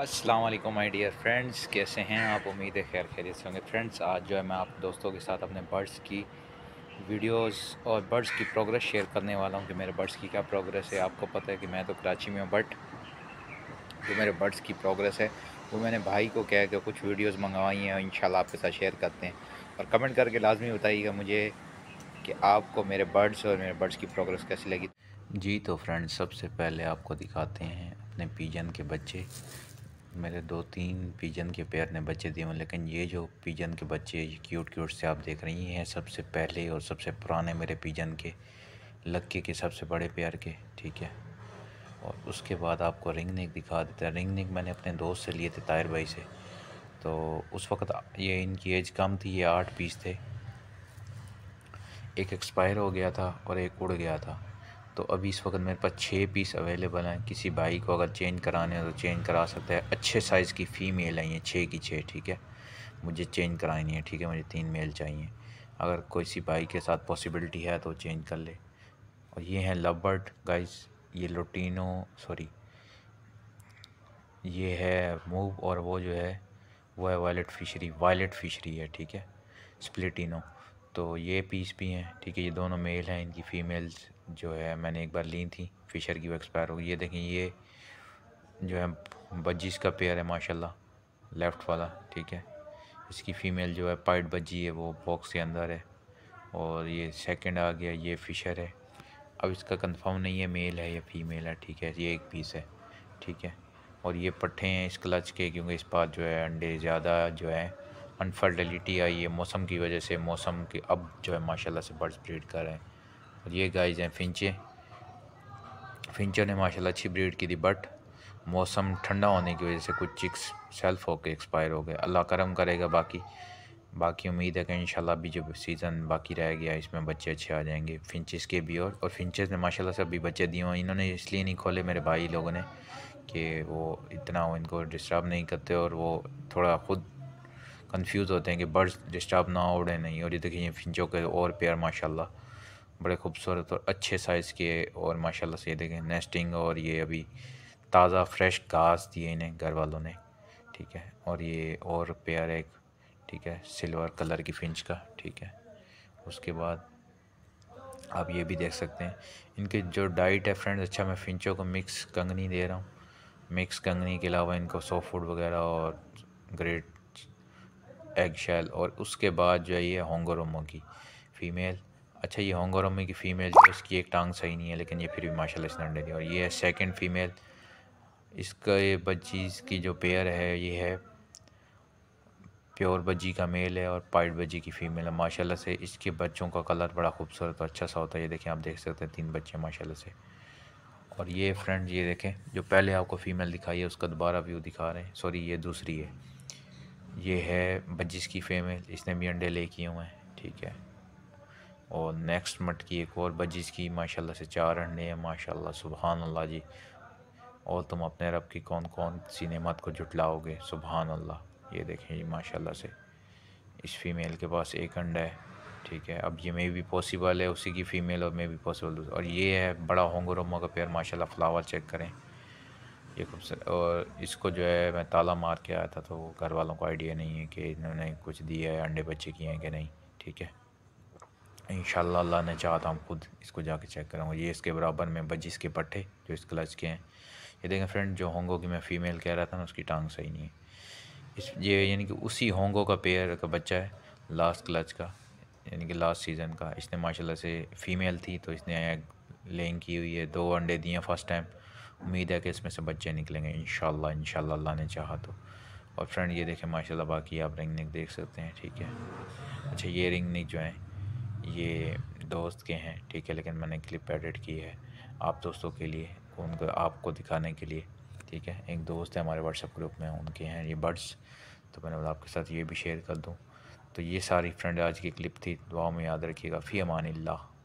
अस्सलाम वालेकुम my dear friends कैसे हैं आप उम्मीद है खैर खैरियत से होंगे फ्रेंड्स आज जो है मैं आप दोस्तों के साथ अपने बर्ड्स की वीडियोस और बर्ड्स की प्रोग्रेस शेयर करने वाला हूं कि मेरे बर्ड्स की क्या प्रोग्रेस है आपको पता है कि मैं तो कराची में हूं बट जो मेरे बर्ड्स की प्रोग्रेस है वो मैंने भाई को कह के कुछ वीडियोज़ मंगवाई हैं और इन आपके साथ शेयर करते हैं और कमेंट करके लाजमी बताइएगा मुझे कि आपको मेरे बर्ड्स और मेरे बर्ड्स की प्रोग्रेस कैसी लगी जी तो फ्रेंड्स सबसे पहले आपको दिखाते हैं अपने पीजन के बच्चे मेरे दो तीन पिजन के पैर ने बच्चे दिए लेकिन ये जो पिजन के बच्चे क्यूट क्यूट से आप देख रही हैं सबसे पहले और सबसे पुराने मेरे पिजन के लक्के के सबसे बड़े पैर के ठीक है और उसके बाद आपको रिंग नेक दिखा देते हैं रिंग नेक मैंने अपने दोस्त से लिए थे तायर भाई से तो उस वक्त ये इनकी एज कम थी ये आठ पीस थे एक एक्सपायर हो गया था और एक उड़ गया था तो अभी इस वक्त मेरे पास छः पीस अवेलेबल हैं किसी भाई को अगर चेंज कराने हो तो चेंज करा सकता है अच्छे साइज़ की फ़ीमेल है ये छः की छः ठीक है मुझे चेंज करानी है ठीक है मुझे तीन मेल चाहिए अगर कोई सी भाई के साथ पॉसिबिलिटी है तो चेंज कर ले और ये हैं लबर्ट गाइस ये लोटिनो सॉरी ये है मूव और वो जो है वो है वायलेट फिशरी वायलेट फिशरी है ठीक है स्प्लिटिनो तो ये पीस भी हैं ठीक है ये दोनों मेल हैं इनकी फ़ीमेल्स जो है मैंने एक बार ली थी फ़िशर की वो एक्सपायर हो गई ये देखें ये जो है बज्जिस का पेयर है माशाल्लाह लेफ़्ट वाला ठीक है इसकी फ़ीमेल जो है पाइट बज्जी है वो बॉक्स के अंदर है और ये सेकंड आ गया ये फ़िशर है अब इसका कंफर्म नहीं है मेल है या फीमेल है ठीक है ये एक पीस है ठीक है और ये पट्ठे हैं इस क्लच के क्योंकि इस पास जो है अंडे ज़्यादा जो है अनफर्टिलिटी आई है मौसम की वजह से मौसम के अब जो है माशाल्लाह से बर्ड्स ब्रीड कर रहे हैं और ये गाइज हैं फिंचे फिंचर ने माशाल्लाह अच्छी ब्रीड की थी बट मौसम ठंडा होने की वजह से कुछ चिक्स सेल्फ होकर एक्सपायर हो गए अल्लाह करम करेगा बाकी बाकी उम्मीद है कि इन अभी जो सीज़न बाकी रह गया इसमें बच्चे अच्छे आ जाएंगे फिंचेस के भी और और फिंचेस ने माशाल्लाह से अभी बच्चे दिए हैं इन्होंने इसलिए नहीं खोले मेरे भाई लोगों ने कि वो इतना वो इनको डिस्टर्ब नहीं करते और वो थोड़ा ख़ुद कंफ्यूज होते हैं कि बर्ड्स डिस्टर्ब ना हो रहे नहीं और ये देखिए ये फिंचों के और पेयर माशाल्लाह बड़े खूबसूरत और अच्छे साइज़ के और माशाल्लाह से ये देखें नेस्टिंग और ये अभी ताज़ा फ्रेश घास दिए इन्हें घर वालों ने ठीक है और ये और पेयर एक ठीक है सिल्वर कलर की फिंच का ठीक है उसके बाद आप ये भी देख सकते हैं इनके जो डाइट है फ्रेंड्स अच्छा मैं फिंचों को मिक्स कंगनी दे रहा हूँ मिक्स कंगनी के अलावा इनको सॉफ्ट फूड वगैरह और ग्रेट एग शेल और उसके बाद जो है ये होंगोरोमो की फ़ीमेल अच्छा ये होंगोरोमो की फ़ीमेल जो है इसकी एक टांग सही नहीं है लेकिन ये फिर भी माशाल्लाह इसने अंडे दिए और ये है सेकेंड फ़ीमेल इसका ये बच्ची की जो पेयर है ये है प्योर बज्जी का मेल है और पाइट बज्जी की फ़ीमेल है माशाल्लाह से इसके बच्चों का कलर बड़ा खूबसूरत और अच्छा सा होता है ये देखें आप देख सकते हैं तीन बच्चे माशाल्लाह से और ये फ्रेंड ये देखें जो पहले आपको फ़ीमेल दिखाई है उसका दोबारा व्यू दिखा रहे हैं सॉरी ये दूसरी है ये है बजिस की फेमेल इसने भी अंडे ले किए हुए हैं ठीक है और नेक्स्ट मटकी एक और बजिस की माशाल्लाह से चार अंडे हैं माशाल्लाह सुबहान अल्लाह जी और तुम अपने रब की कौन कौन सी नेमत को जुटलाओगे सुबहान अल्लाह ये देखें जी माशाल्लाह से इस फीमेल के पास एक अंडा है ठीक है अब ये मे भी पॉसिबल है उसी की फ़ीमेल और मे भी पॉसिबल और ये है बड़ा होंगोरोमा का पेयर माशाल्लाह फ्लावर चेक करें ये खूबसूरत और इसको जो है मैं ताला मार के आया था तो घर वालों को आइडिया नहीं है कि इन्होंने कुछ दिया है अंडे बच्चे किए हैं कि नहीं ठीक है इन अल्लाह ने चाहा था हम खुद इसको जाके चेक कराऊंगा ये इसके बराबर में बजिस के पट्टे जो इस क्लच के हैं ये देखें फ्रेंड जो होंगो की मैं फ़ीमेल कह रहा था ना उसकी टांग सही नहीं है इस ये यानी कि उसी होंगो का पेयर का बच्चा है लास्ट क्लच का यानी कि लास्ट सीज़न का इसने माशाल्लाह से फ़ीमेल थी तो इसने लेंग की हुई है दो अंडे दिए फर्स्ट टाइम उम्मीद है कि इसमें से बच्चे निकलेंगे इन शाला अल्लाह ने चाहा तो और फ्रेंड ये देखें माशा बाकी आप रिंग निक देख सकते हैं ठीक है अच्छा ये रिंग निक जो है ये दोस्त के हैं ठीक है लेकिन मैंने क्लिप एडिट की है आप दोस्तों के लिए उनको आपको दिखाने के लिए ठीक है एक दोस्त है हमारे व्हाट्सएप ग्रुप में उनके हैं ये बर्ड्स तो मैंने बोला आपके साथ ये भी शेयर कर दूँ तो ये सारी फ्रेंड आज की क्लिप थी दुआ में याद रखिएगा फ़ी अमान ला